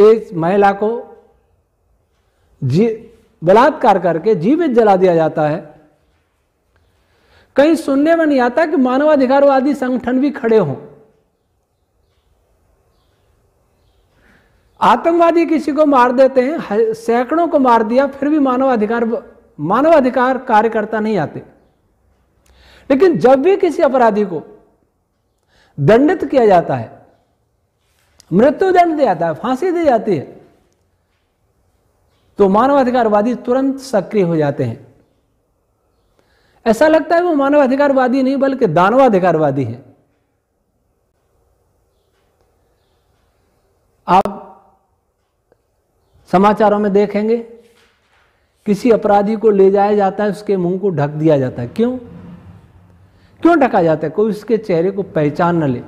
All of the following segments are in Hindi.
एक महिला को जी बलात्कार करके जीवित जला दिया जाता है कहीं सुनने में नहीं आता कि मानवाधिकारवादी संगठन भी खड़े हों आतंकवादी किसी को मार देते हैं सैकड़ों को मार दिया फिर भी मानवाधिकार मानवाधिकार कार्यकर्ता नहीं आते लेकिन जब भी किसी अपराधी को दंडित किया जाता है मृत्युदंड दिया जाता है फांसी दी जाती है तो मानवाधिकारवादी तुरंत सक्रिय हो जाते हैं ऐसा लगता है वो मानवाधिकारवादी नहीं बल्कि दानवाधिकारवादी है आप समाचारों में देखेंगे किसी अपराधी को ले जाया जाता है उसके मुंह को ढक दिया जाता है क्यों क्यों ढका जाता है कोई उसके चेहरे को पहचान न ले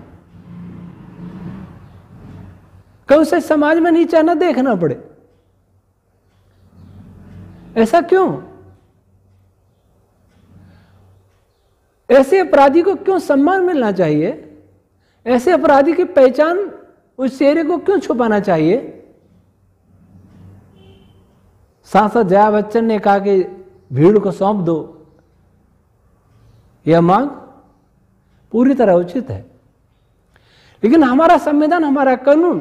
कब उसे समाज में नीचा ना देखना पड़े ऐसा क्यों ऐसे अपराधी को क्यों सम्मान मिलना चाहिए ऐसे अपराधी की पहचान उस चेहरे को क्यों छुपाना चाहिए सांसद जया बच्चन ने कहा कि भीड़ को सौंप दो यह मांग पूरी तरह उचित है लेकिन हमारा संविधान हमारा कानून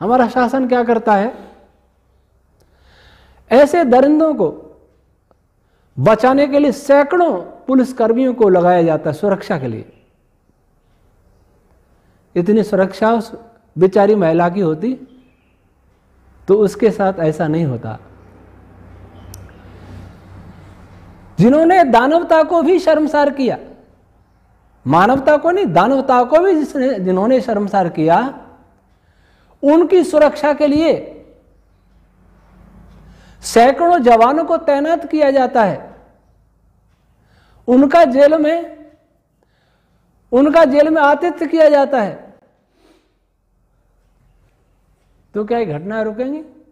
हमारा शासन क्या करता है ऐसे दरिंदों को बचाने के लिए सैकड़ों पुलिसकर्मियों को लगाया जाता है सुरक्षा के लिए इतनी सुरक्षा उस बेचारी महिला की होती तो उसके साथ ऐसा नहीं होता जिन्होंने दानवता को भी शर्मसार किया मानवता को नहीं दानवता को भी जिसने जिन्होंने शर्मसार किया उनकी सुरक्षा के लिए सैकड़ों जवानों को तैनात किया जाता है उनका जेल में उनका जेल में आतिथ्य किया जाता है तो क्या घटना रुकेंगी